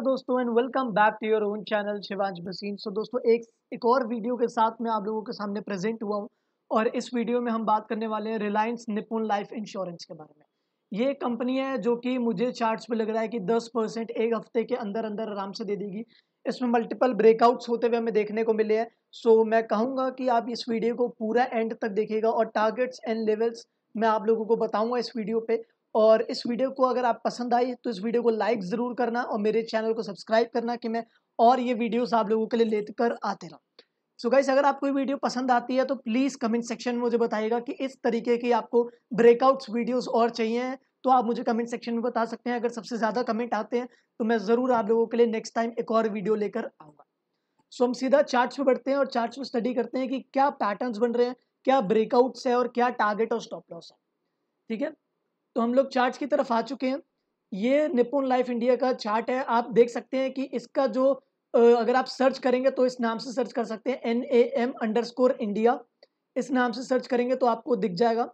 नमस्कार दोस्तों and welcome back to your own channel शिवाज बसीन सो दोस्तों एक एक और वीडियो के साथ मैं आप लोगों के सामने प्रेजेंट हुआ हूँ और इस वीडियो में हम बात करने वाले हैं रिलायंस निपुण लाइफ इंश्योरेंस के बारे में ये कंपनी है जो कि मुझे चार्ट्स पे लग रहा है कि दस परसेंट एक हफ्ते के अंदर अंदर आराम से दे देगी इसमें मल्टीपल ब्रेकआउट्स होते हुए हमें देखने को मिले हैं सो so, मैं कहूँगा कि आप इस वीडियो को पूरा एंड तक देखेगा और टारगेट्स एंड लेवल्स मैं आप लोगों को बताऊंगा इस वीडियो पे और इस वीडियो को अगर आप पसंद आई तो इस वीडियो को लाइक ज़रूर करना और मेरे चैनल को सब्सक्राइब करना कि मैं और ये वीडियोस आप लोगों के लिए लेकर आते रहूँ सो so गाइस अगर आपको ये वीडियो पसंद आती है तो प्लीज़ कमेंट सेक्शन में मुझे बताइएगा कि इस तरीके की आपको ब्रेकआउट्स वीडियोस और चाहिए तो आप मुझे कमेंट सेक्शन में बता सकते हैं अगर सबसे ज़्यादा कमेंट आते हैं तो मैं ज़रूर आप लोगों के लिए नेक्स्ट टाइम एक और वीडियो लेकर आऊँगा सो so हम सीधा चार्ट्स पे बढ़ते हैं और चार्ट्स में स्टडी करते हैं कि क्या पैटर्न्स बन रहे हैं क्या ब्रेकआउट्स है और क्या टारगेट और स्टॉप लॉस है ठीक है तो हम लोग चार्ट की तरफ आ चुके हैं ये निपुण लाइफ इंडिया का चार्ट है आप देख सकते हैं कि इसका जो अगर आप सर्च करेंगे तो इस नाम से सर्च कर सकते हैं N A M underscore India इस नाम से सर्च करेंगे तो आपको दिख जाएगा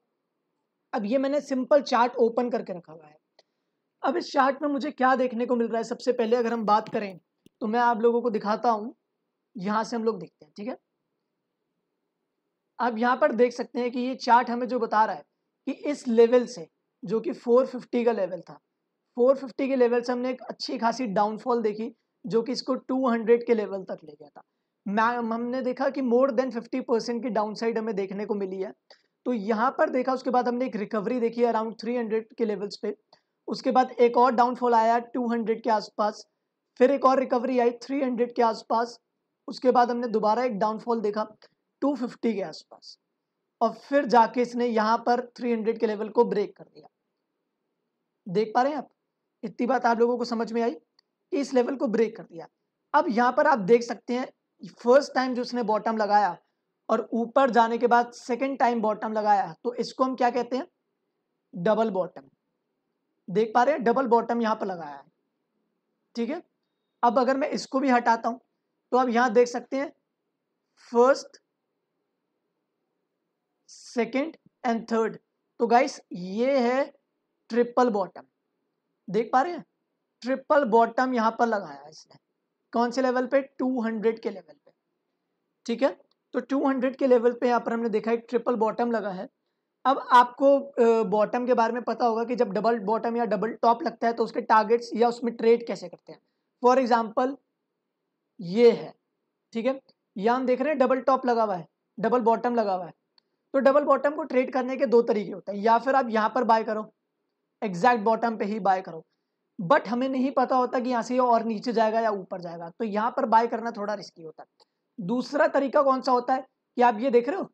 अब ये मैंने सिंपल चार्ट ओपन करके रखा हुआ है अब इस चार्ट में मुझे क्या देखने को मिल रहा है सबसे पहले अगर हम बात करें तो मैं आप लोगों को दिखाता हूँ यहाँ से हम लोग देखते हैं ठीक है आप यहाँ पर देख सकते हैं कि ये चार्ट हमें जो बता रहा है कि इस लेवल से जो कि 450 का लेवल था 450 के लेवल से हमने एक अच्छी खासी डाउनफॉल देखी जो कि इसको 200 के लेवल तक ले गया था मैम हमने देखा कि मोर देन 50 परसेंट की डाउनसाइड हमें देखने को मिली है तो यहाँ पर देखा उसके बाद हमने एक रिकवरी देखी अराउंड 300 के लेवल्स पे उसके बाद एक और डाउनफॉल आया 200 के आसपास फिर एक और रिकवरी आई 300 के आसपास उसके बाद हमने दोबारा एक डाउनफॉल देखा 250 के आसपास और फिर जाके इसने यहां पर 300 के लेवल को ब्रेक कर दिया देख पा रहे हैं आप इतनी बात आप लोगों को समझ में आई कि इस लेवल को ब्रेक कर दिया अब यहां पर आप देख सकते हैं फर्स्ट टाइम जो उसने बॉटम लगाया और ऊपर जाने के बाद सेकेंड टाइम बॉटम लगाया तो इसको हम क्या कहते हैं डबल बॉटम देख पा रहे हैं डबल बॉटम यहां पर लगाया है ठीक है अब अगर मैं इसको भी हटाता हूं तो आप यहां देख सकते हैं फर्स्ट सेकेंड एंड थर्ड तो गाइस ये है ट्रिपल बॉटम देख पा रहे हैं ट्रिपल बॉटम यहाँ पर लगाया इसने कौन से लेवल पे 200 के लेवल पे ठीक है तो 200 के लेवल पे यहाँ पर हमने देखा एक ट्रिपल बॉटम लगा है अब आपको बॉटम के बारे में पता होगा कि जब डबल बॉटम या डबल टॉप लगता है तो उसके टारगेट्स या उसमें ट्रेड कैसे करते हैं फॉर एग्जाम्पल ये है ठीक है यहाँ हम देख रहे हैं डबल टॉप लगा हुआ है डबल बॉटम लगा हुआ है तो डबल बॉटम को ट्रेड करने के दो तरीके होते हैं या फिर आप यहाँ पर बाय करो एग्जैक्ट बॉटम पे ही बाय करो बट हमें नहीं पता होता कि यहाँ से और नीचे जाएगा या ऊपर जाएगा तो यहाँ पर बाय करना थोड़ा रिस्की होता है दूसरा तरीका कौन सा होता है कि आप ये देख रहे हो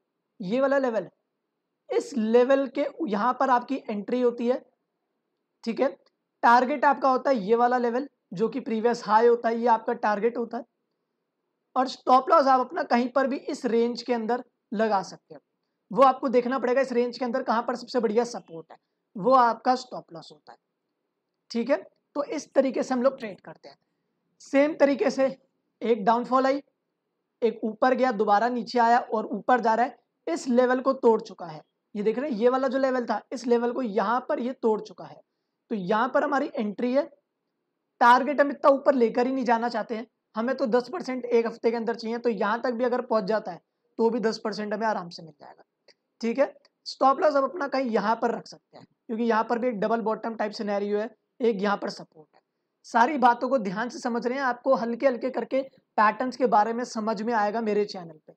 ये वाला लेवल इस लेवल के यहाँ पर आपकी एंट्री होती है ठीक है टारगेट आपका होता है ये वाला लेवल जो कि प्रीवियस हाई होता है ये आपका टारगेट होता है और स्टॉप लॉस आप अपना कहीं पर भी इस रेंज के अंदर लगा सकते हैं वो आपको देखना पड़ेगा इस रेंज के अंदर कहां पर सबसे बढ़िया सपोर्ट है वो आपका स्टॉप लॉस होता है ठीक है तो इस तरीके से हम लोग ट्रेड करते हैं सेम तरीके से एक डाउनफॉल आई एक ऊपर गया दोबारा नीचे आया और ऊपर जा रहा है इस लेवल को तोड़ चुका है ये देख रहे हैं ये वाला जो लेवल था इस लेवल को यहाँ पर ये तोड़ चुका है तो यहाँ पर हमारी एंट्री है टारगेट हम इतना ऊपर लेकर ही नहीं जाना चाहते हैं हमें तो दस परसेंट एक हफ्ते के अंदर चाहिए तो यहां तक भी अगर पहुंच जाता है तो भी दस परसेंट हमें आराम से मिल जाएगा ठीक है स्टॉप लॉस आप अपना कहीं यहाँ पर रख सकते हैं क्योंकि यहाँ पर भी एक डबल बॉटम टाइप सिनेरियो है एक यहाँ पर सपोर्ट है सारी बातों को ध्यान से समझ रहे हैं आपको हल्के हल्के करके पैटर्न्स के बारे में समझ में आएगा मेरे चैनल पे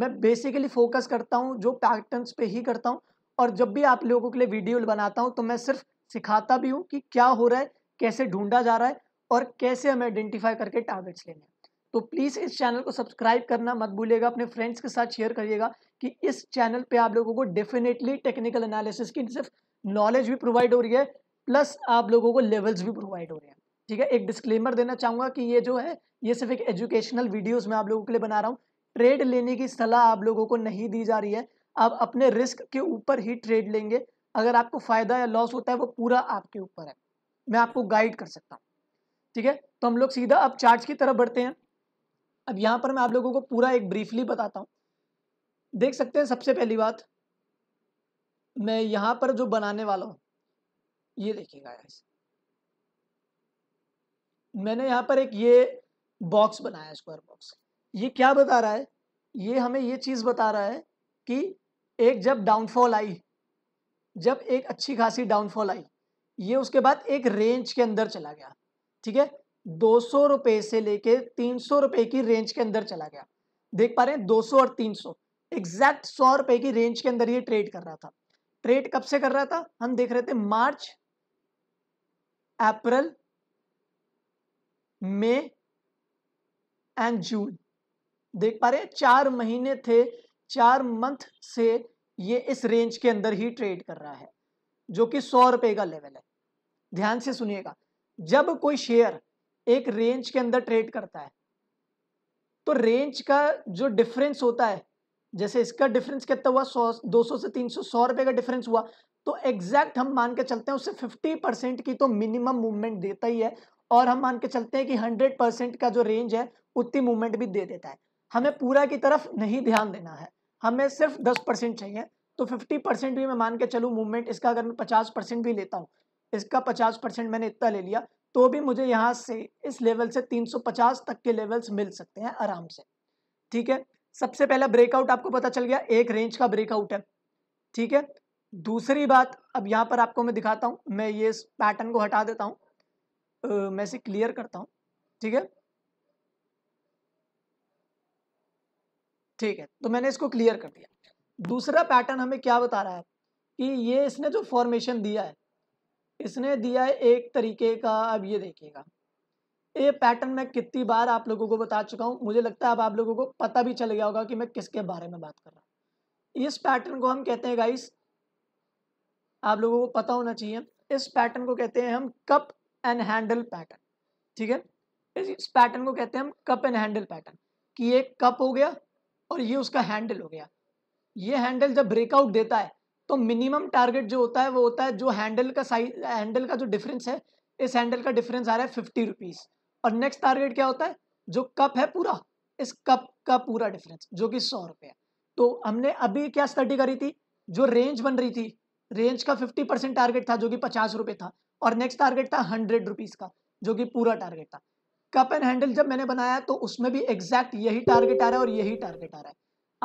मैं बेसिकली फोकस करता हूँ जो पैटर्न्स पे ही करता हूँ और जब भी आप लोगों के लिए वीडियो बनाता हूँ तो मैं सिर्फ सिखाता भी हूँ कि क्या हो रहा है कैसे ढूंढा जा रहा है और कैसे हमें आइडेंटिफाई करके टारगेट्स लेने तो प्लीज़ इस चैनल को सब्सक्राइब करना मत भूलिएगा अपने फ्रेंड्स के साथ शेयर करिएगा कि इस चैनल पे आप लोगों को डेफिनेटली टेक्निकल एनालिसिस की सिर्फ नॉलेज भी प्रोवाइड हो रही है प्लस आप लोगों को लेवल्स भी प्रोवाइड हो रहे हैं ठीक है एक डिस्क्लेमर देना चाहूँगा कि ये जो है ये सिर्फ एक एजुकेशनल वीडियोज़ में आप लोगों के लिए बना रहा हूँ ट्रेड लेने की सलाह आप लोगों को नहीं दी जा रही है आप अपने रिस्क के ऊपर ही ट्रेड लेंगे अगर आपको फ़ायदा या लॉस होता है वो पूरा आपके ऊपर है मैं आपको गाइड कर सकता हूँ ठीक है तो हम लोग सीधा अब चार्ज की तरफ बढ़ते हैं अब यहाँ पर मैं आप लोगों को पूरा एक ब्रीफली बताता हूँ देख सकते हैं सबसे पहली बात मैं यहाँ पर जो बनाने वाला हूँ ये देखिएगा गाइस मैंने यहाँ पर एक ये बॉक्स बनाया स्क्वायर बॉक्स ये क्या बता रहा है ये हमें ये चीज़ बता रहा है कि एक जब डाउनफॉल आई जब एक अच्छी खासी डाउनफॉल आई ये उसके बाद एक रेंज के अंदर चला गया ठीक है दो सौ से लेके तीन सौ की रेंज के अंदर चला गया देख पा रहे हैं दो सौ और तीन सौ एग्जैक्ट सौ रुपए की रेंज के अंदर ये ट्रेड कर रहा था ट्रेड कब से कर रहा था हम देख रहे थे मार्च अप्रैल मई एंड जून देख पा रहे हैं चार महीने थे चार मंथ से ये इस रेंज के अंदर ही ट्रेड कर रहा है जो कि सौ रुपए का लेवल है ध्यान से सुनिएगा जब कोई शेयर एक रेंज के अंदर ट्रेड करता है तो रेंज का जो डिफरेंस होता है जैसे इसका डिफरेंस कितना हुआ सौ दो सौ से तीन सौ सौ रुपये का डिफरेंस हुआ तो एग्जैक्ट हम मान के चलते हैं उससे फिफ्टी परसेंट की तो मिनिमम मूवमेंट देता ही है और हम मान के चलते हैं कि हंड्रेड परसेंट का जो रेंज है उतनी मूवमेंट भी दे देता है हमें पूरा की तरफ नहीं ध्यान देना है हमें सिर्फ दस परसेंट चाहिए तो फिफ्टी परसेंट भी मैं मान के चलूँ मूवमेंट इसका अगर मैं पचास परसेंट भी लेता हूँ इसका पचास परसेंट मैंने इतना ले लिया तो भी मुझे यहाँ से इस लेवल से 350 तक के लेवल्स मिल सकते हैं आराम से ठीक है सबसे पहला ब्रेकआउट आपको पता चल गया एक रेंज का ब्रेकआउट है ठीक है दूसरी बात अब यहाँ पर आपको मैं दिखाता हूँ मैं ये पैटर्न को हटा देता हूँ मैं इसे क्लियर करता हूँ ठीक है ठीक है तो मैंने इसको क्लियर कर दिया दूसरा पैटर्न हमें क्या बता रहा है कि ये इसने जो फॉर्मेशन दिया है इसने दिया है एक तरीके का अब ये देखिएगा ये पैटर्न मैं कितनी बार आप लोगों को बता चुका हूँ मुझे लगता है अब आप लोगों को पता भी चल गया होगा कि मैं किसके बारे में बात कर रहा हूँ इस पैटर्न को हम कहते हैं गाइस आप लोगों को पता होना चाहिए इस पैटर्न को कहते हैं हम कप एंड हैंडल पैटर्न ठीक है इस पैटर्न को कहते हैं हम कप एंड हैंडल पैटर्न कि ये कप हो गया और ये उसका हैंडल हो गया ये हैंडल जब ब्रेकआउट देता है तो मिनिमम टारगेट जो होता है वो होता है जो हैंडल का साइज हैंडल का जो डिफरेंस है इस हैंडल का डिफरेंस आ रहा है फिफ्टी रुपीज़ और नेक्स्ट टारगेट क्या होता है जो कप है पूरा इस कप का पूरा डिफरेंस जो कि सौ रुपये तो हमने अभी क्या स्टडी करी थी जो रेंज बन रही थी रेंज का फिफ्टी परसेंट टारगेट था जो कि पचास रुपये था और नेक्स्ट टारगेट था हंड्रेड रुपीज़ का जो कि पूरा टारगेट था कप एंड हैंडल जब मैंने बनाया तो उसमें भी एग्जैक्ट यही टारगेट आ रहा है और यही टारगेट आ रहा है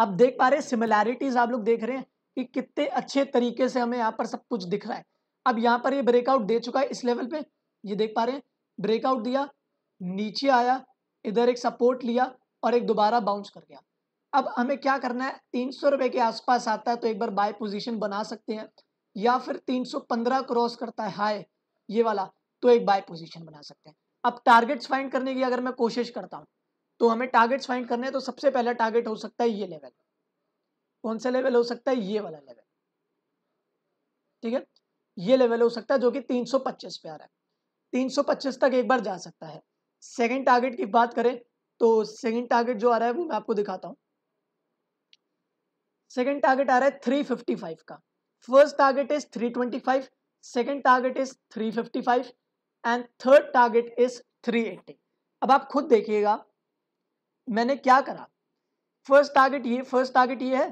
आप देख पा रहे हैं सिमिलैरिटीज़ आप लोग देख रहे हैं कि कितने अच्छे तरीके से हमें यहाँ पर सब कुछ दिख रहा है अब यहाँ पर ये ब्रेकआउट दे चुका है इस लेवल पे ये देख पा रहे हैं ब्रेकआउट दिया नीचे आया इधर एक सपोर्ट लिया और एक दोबारा बाउंस कर गया अब हमें क्या करना है तीन सौ के आसपास आता है तो एक बार बाय पोजीशन बना सकते हैं या फिर तीन सौ पंद्रह क्रॉस करता है हाई ये वाला तो एक बाय पोजीशन बना सकते हैं अब टारगेट्स फाइंड करने की अगर मैं कोशिश करता हूँ तो हमें टारगेट्स फाइंड करने हैं तो सबसे पहला टारगेट हो सकता है ये लेवल कौन सा लेवल हो सकता है ये वाला लेवल ठीक है ये लेवल हो सकता है जो कि 325 पे आ रहा है 325 तक एक बार जा सकता है सेकंड टारगेट की बात करें तो सेकंड टारगेट जो आ रहा है वो मैं आपको दिखाता हूँ सेकंड टारगेट आ रहा है थ्री का first target is three second target is three and third target is three अब आप खुद देखिएगा मैंने क्या करा फर्स्ट टारगेट ये फर्स्ट टारगेट ये है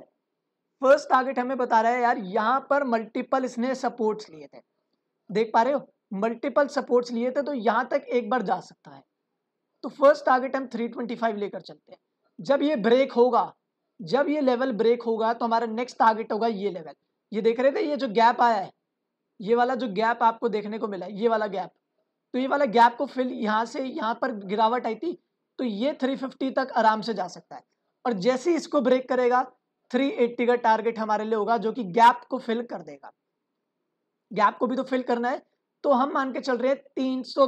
फर्स्ट टारगेट हमें बता रहा है यार यहाँ पर मल्टीपल इसने सपोर्ट्स लिए थे देख पा रहे हो मल्टीपल सपोर्ट्स लिए थे तो यहाँ तक एक बार जा सकता है तो फर्स्ट टारगेट हम 325 लेकर चलते हैं जब ये ब्रेक होगा जब ये लेवल ब्रेक होगा तो हमारा नेक्स्ट टारगेट होगा ये लेवल ये देख रहे थे ये जो गैप आया है ये वाला जो गैप आपको देखने को मिला ये वाला गैप तो ये वाला गैप को फिल यहाँ से यहाँ पर गिरावट आई थी तो ये फिफ्टी तक आराम से जा सकता है और जैसे ही इसको ब्रेक करेगा 380 का टारगेट हमारे लिए होगा जो कि गैप को फिल कर देगा गैप को भी तो फिल करना है तो हम मान के चल रहे हैं तीन सौ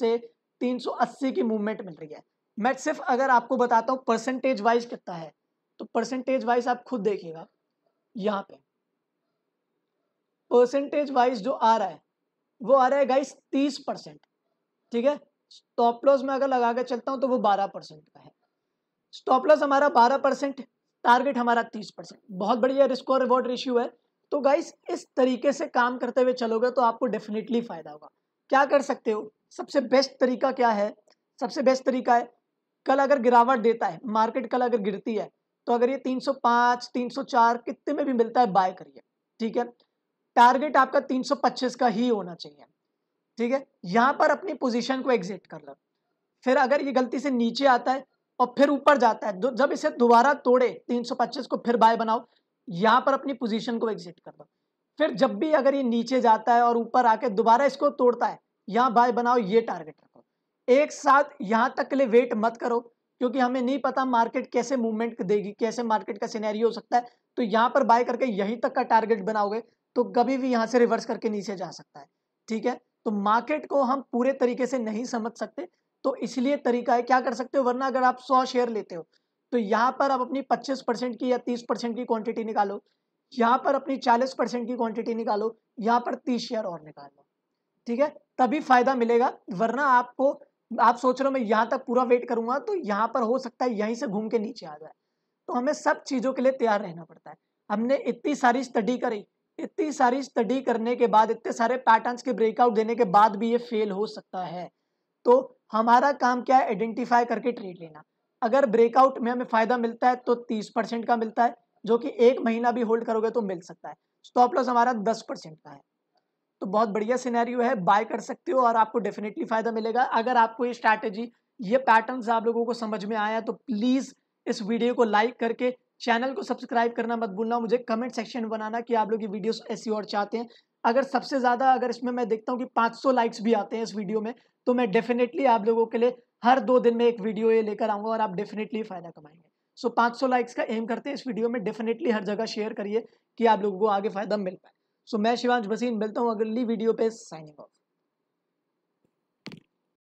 से 380 की मूवमेंट मिल रही है मैं सिर्फ अगर आपको बताता हूँ परसेंटेज वाइज कितना है तो परसेंटेज वाइज आप खुद देखिएगा यहाँ पे परसेंटेज वाइज जो आ रहा है वो आ रहा है गाइस 30 परसेंट ठीक है स्टॉप लॉस में अगर लगा के चलता हूँ तो वो 12 परसेंट का है स्टॉप लॉस हमारा 12 परसेंट टारगेट हमारा तीस परसेंट बहुत बढ़िया रिस्क और रिवॉर्ड रेशियो है तो गाइस इस तरीके से काम करते हुए चलोगे तो आपको डेफिनेटली फायदा होगा क्या कर सकते हो सबसे बेस्ट तरीका क्या है सबसे बेस्ट तरीका है कल अगर गिरावट देता है मार्केट कल अगर गिरती है तो अगर ये 305, 304 कितने में भी मिलता है बाय करिए ठीक है टारगेट आपका 325 का ही होना चाहिए ठीक है यहाँ पर अपनी पोजीशन को एग्जिट कर लो फिर अगर ये गलती से नीचे आता है और फिर ऊपर जाता है जब इसे दोबारा तोड़े 325 को फिर बाय बनाओ यहां पर अपनी पोजीशन को एग्जिट कर दो फिर जब भी अगर ये नीचे जाता है और ऊपर आके दोबारा इसको तोड़ता है यहाँ बाय बनाओ ये टारगेट रखो एक साथ यहाँ तक के लिए वेट मत करो क्योंकि हमें नहीं पता मार्केट कैसे मूवमेंट देगी कैसे मार्केट का सिनेरियो हो सकता है तो यहाँ पर बाय करके यहीं तक का टारगेट बनाओगे तो कभी भी यहाँ से रिवर्स करके नीचे जा सकता है ठीक है तो मार्केट को हम पूरे तरीके से नहीं समझ सकते तो इसलिए तरीका है क्या कर सकते हो वरना अगर आप सौ शेयर लेते हो तो यहाँ पर आप अपनी पच्चीस परसेंट की या तीस परसेंट की क्वांटिटी निकालो यहाँ पर अपनी चालीस परसेंट की क्वांटिटी निकालो यहाँ पर तीस शेयर और निकालो ठीक है तभी फायदा मिलेगा वरना आपको आप सोच रहे हो मैं यहाँ तक पूरा वेट करूंगा तो यहाँ पर हो सकता है यहीं से घूम के नीचे आ जाए तो हमें सब चीज़ों के लिए तैयार रहना पड़ता है हमने इतनी सारी स्टडी करी इतनी सारी स्टडी करने के बाद इतने सारे पैटर्न्स के ब्रेकआउट देने के बाद भी ये फेल हो सकता है तो हमारा काम क्या है आइडेंटिफाई करके ट्रेड लेना अगर ब्रेकआउट में हमें फायदा मिलता है तो तीस परसेंट का मिलता है जो कि एक महीना भी होल्ड करोगे तो मिल सकता है स्टॉप लॉस हमारा दस परसेंट का है तो बहुत बढ़िया सिनेरियो है बाय कर सकते हो और आपको डेफिनेटली फायदा मिलेगा अगर आपको ये स्ट्रैटेजी ये पैटर्न आप लोगों को समझ में आया तो प्लीज़ इस वीडियो को लाइक करके चैनल को सब्सक्राइब करना मत भूलना मुझे कमेंट सेक्शन में बनाना कि आप लोग ये वीडियोस ऐसी और चाहते हैं अगर सबसे ज़्यादा अगर इसमें मैं देखता हूँ कि 500 लाइक्स भी आते हैं इस वीडियो में तो मैं डेफिनेटली आप लोगों के लिए हर दो दिन में एक वीडियो ये लेकर आऊंगा और आप डेफिनेटली फ़ायदा कमाएंगे सो so, 500 लाइक्स का एम करते हैं इस वीडियो में डेफिनेटली हर जगह शेयर करिए कि आप लोगों को आगे फ़ायदा मिल पाए सो so, मैं शिवांश बसीन मिलता हूँ अगली वीडियो पे साइनिंग ऑफ